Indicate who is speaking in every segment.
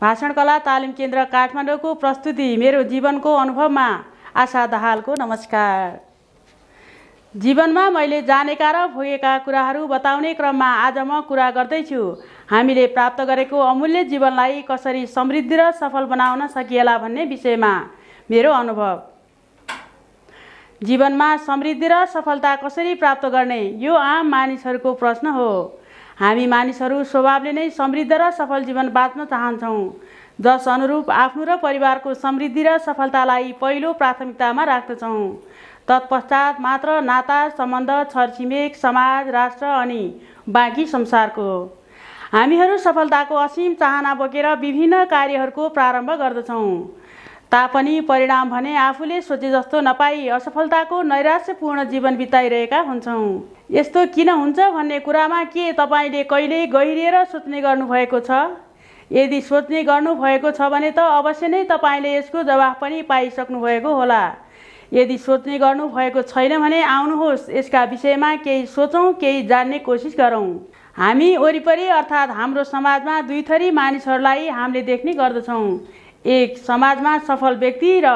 Speaker 1: भाषण कला तालिम केन्द्र काठमाडौँको प्रस्तुति मेरो जीवनको अनुभवमा आशा दाहालको नमस्कार जीवनमा मैले जानेका र भोगेका कुराहरू बताउने क्रममा आज म कुरा गर्दैछु हामीले प्राप्त गरेको अमूल्य जीवनलाई कसरी समृद्धि र सफल बनाउन सकिएला भन्ने विषयमा मेरो अनुभव जीवनमा समृद्धि र सफलता कसरी प्राप्त गर्ने यो आम मानिसहरूको प्रश्न हो हामी मानिसहरू स्वभावले नै समृद्ध र सफल जीवन बाँच्न चाहन्छौँ जस अनुरूप आफ्नो र परिवारको समृद्धि र सफलतालाई पहिलो प्राथमिकतामा राख्दछौँ तत्पश्चात मात्र नाता सम्बन्ध छरछिमेक समाज राष्ट्र अनि बाँकी संसारको हामीहरू सफलताको असीम चाहना बोकेर विभिन्न कार्यहरूको प्रारम्भ गर्दछौँ तापनि परिणाम भने आफूले सोचे जस्तो नपाई असफलताको नैराश्यपूर्ण जीवन बिताइरहेका हुन्छौँ यस्तो किन हुन्छ भन्ने कुरामा के तपाईँले कहिल्यै गहिरिएर सोच्ने गर्नुभएको छ यदि सोच्ने गर्नुभएको छ भने त अवश्य नै तपाईँले यसको जवाफ पनि पाइसक्नुभएको होला यदि सोच्ने गर्नुभएको छैन भने आउनुहोस् यसका विषयमा केही सोचौँ केही जान्ने कोसिस गरौँ हामी वरिपरि अर्थात् हाम्रो समाजमा दुई थरी मानिसहरूलाई हामीले देख्ने गर्दछौँ एक समाजमा सफल व्यक्ति र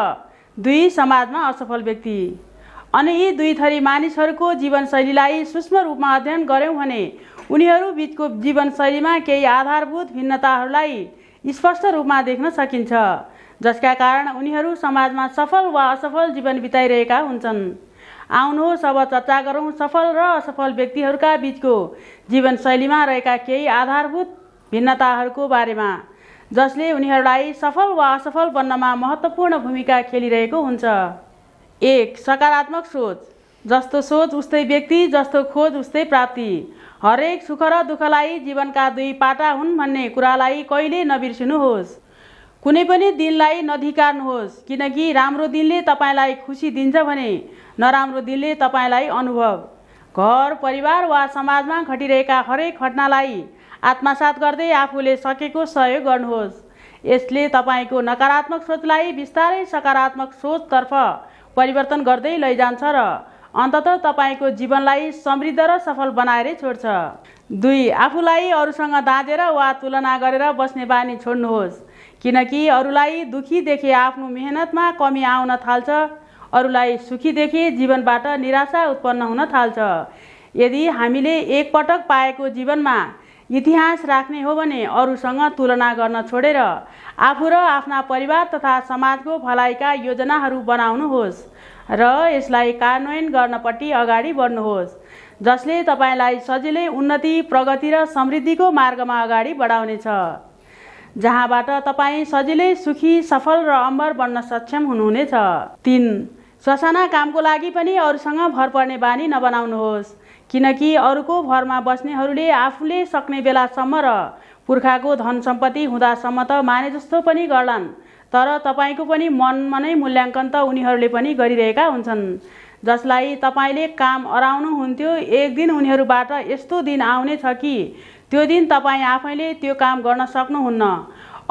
Speaker 1: दुई समाजमा असफल व्यक्ति अनि यी दुई थरी मानिसहरूको जीवनशैलीलाई सूक्ष्म रूपमा अध्ययन गऱ्यौँ भने उनीहरू बिचको जीवनशैलीमा केही आधारभूत भिन्नताहरूलाई स्पष्ट रूपमा देख्न सकिन्छ जसका कारण उनीहरू समाजमा सफल वा असफल जीवन बिताइरहेका हुन्छन् आउनुहोस् अब चर्चा गरौँ सफल र असफल व्यक्तिहरूका बिचको जीवनशैलीमा रहेका केही आधारभूत भिन्नताहरूको बारेमा जसले उनीहरूलाई सफल वा असफल बन्नमा महत्त्वपूर्ण भूमिका खेलिरहेको हुन्छ एक सकारात्मक सोच जस्तो सोच उस्तै व्यक्ति जस्तो खोज उस्तै प्राप्ति हरेक सुख र दुःखलाई जीवनका दुई पाटा हुन् भन्ने कुरालाई कहिले नबिर्सिनुहोस् कुनै पनि दिनलाई नधिकार्नुहोस् किनकि राम्रो दिनले तपाईँलाई खुसी दिन्छ भने नराम्रो दिनले तपाईँलाई अनुभव घर परिवार वा समाजमा घटिरहेका हरेक घटनालाई आत्मसात गर्दै आफूले सकेको सहयोग गर्नुहोस् यसले तपाईँको नकारात्मक सोचलाई बिस्तारै सकारात्मक सोचतर्फ परिवर्तन गर्दै लैजान्छ र अन्तत तपाईँको जीवनलाई समृद्ध र सफल बनाएरै छोड्छ दुई आफूलाई अरूसँग दाँजेर वा तुलना गरेर बस्ने बानी छोड्नुहोस् किनकि अरूलाई दुखी देखे आफ्नो मेहनतमा कमी आउन थाल्छ अरूलाई सुखी देखे जीवनबाट निराशा उत्पन्न हुन थाल्छ यदि हामीले एकपटक पाएको जीवनमा इतिहास राख्ने हो भने अरूसँग तुलना गर्न छोडेर आफू र आफ्ना परिवार तथा समाजको भलाइका योजनाहरू बनाउनुहोस् र यसलाई कार्यान्वयन गर्नपट्टि अगाडि बढ्नुहोस् जसले तपाईँलाई सजिलै उन्नति प्रगति र समृद्धिको मार्गमा अगाडि बढाउनेछ जहाँबाट तपाईँ सजिलै सुखी सफल र अम्बर बन्न सक्षम हुनुहुनेछ तिन ससाना कामको लागि पनि अरूसँग भर पर्ने बानी नबनाउनुहोस् किनकि अरूको भरमा बस्नेहरूले आफूले सक्ने बेलासम्म र पुर्खाको धन सम्पत्ति हुँदासम्म त माने जस्तो पनि गर्लान् तर तपाईँको पनि मनमा नै मूल्याङ्कन त उनीहरूले पनि गरिरहेका हुन्छन् जसलाई तपाईँले काम अराउनुहुन्थ्यो एक दिन उनीहरूबाट यस्तो दिन आउने छ कि त्यो दिन तपाईँ आफैले त्यो काम गर्न सक्नुहुन्न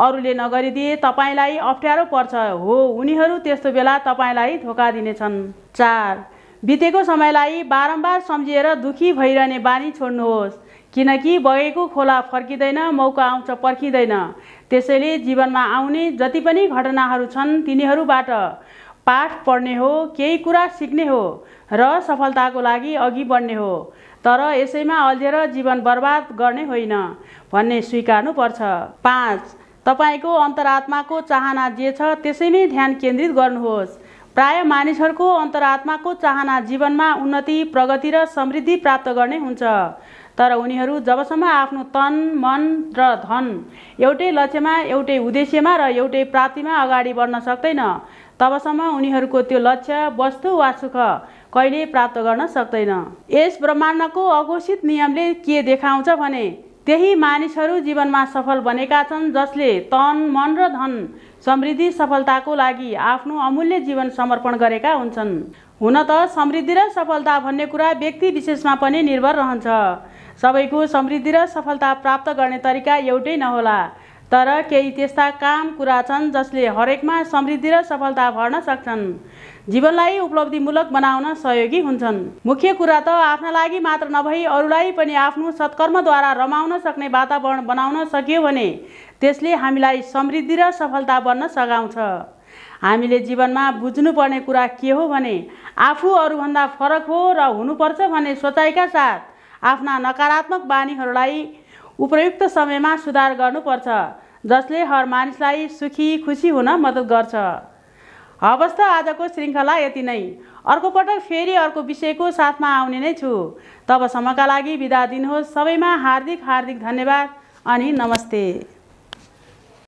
Speaker 1: अरूले नगरिदिए तपाईँलाई अप्ठ्यारो पर्छ हो उनीहरू त्यस्तो बेला तपाईँलाई धोका दिनेछन् चार बितेको समयलाई बारम्बार सम्झिएर दुखी भइरहने बानी छोड्नुहोस् किनकि बगेको खोला फर्किँदैन मौका आउँछ पर्खिँदैन त्यसैले जीवनमा आउने जति पनि घटनाहरू छन् तिनीहरूबाट पाठ पढ्ने हो केही कुरा सिक्ने हो र सफलताको लागि अघि बढ्ने हो तर यसैमा अल्झेर जीवन बर्बाद गर्ने होइन भन्ने स्वीकार्नुपर्छ पाँच तपाईँको अन्तरात्माको चाहना जे छ त्यसैमै ध्यान केन्द्रित गर्नुहोस् प्राय मानिसहरूको अन्तरात्माको चाहना जीवनमा उन्नति प्रगति र समृद्धि प्राप्त गर्ने हुन्छ तर उनीहरू जबसम्म आफ्नो तन मन र धन एउटै लक्ष्यमा एउटै उद्देश्यमा र एउटै प्राप्तिमा अगाडि बढ्न सक्दैन तबसम्म उनीहरूको त्यो लक्ष्य वस्तु वा सुख कहिले प्राप्त गर्न सक्दैन यस ब्रह्माण्डको अघोषित नियमले के देखाउँछ भने त्यही मानिसहरू जीवनमा सफल बनेका छन् जसले तन मन र धन समृद्धि सफलताको लागि आफ्नो अमूल्य जीवन समर्पण गरेका हुन्छन् हुन त समृद्धि र सफलता भन्ने कुरा व्यक्ति विशेषमा पनि निर्भर रहन्छ सबैको समृद्धि र सफलता प्राप्त गर्ने तरिका एउटै नहोला तर केही त्यस्ता काम कुरा छन् जसले हरेकमा समृद्धि र सफलता भर्न सक्छन् जीवनलाई उपलब्धिमूलक बनाउन सहयोगी हुन्छन् मुख्य कुरा त आफ्ना लागि मात्र नभई अरूलाई पनि आफ्नो सत्कर्मद्वारा रमाउन सक्ने वातावरण बनाउन सकियो भने त्यसले हामीलाई समृद्धि र सफलता बन्न सघाउँछ हामीले जीवनमा बुझ्नुपर्ने कुरा के हो भने आफू अरूभन्दा फरक हो र हुनुपर्छ भन्ने सोचाइका साथ आफ्ना नकारात्मक बानीहरूलाई उपयुक्त समयमा सुधार गर्नुपर्छ जसले हर मानिसलाई सुखी खुसी हुन मद्दत गर्छ हवस् त आजको श्रृङ्खला यति नै अर्को पटक फेरि अर्को विषयको साथमा आउने नै छु तबसम्मका लागि बिदा दिनुहोस् सबैमा हार्दिक हार्दिक धन्यवाद अनि नमस्ते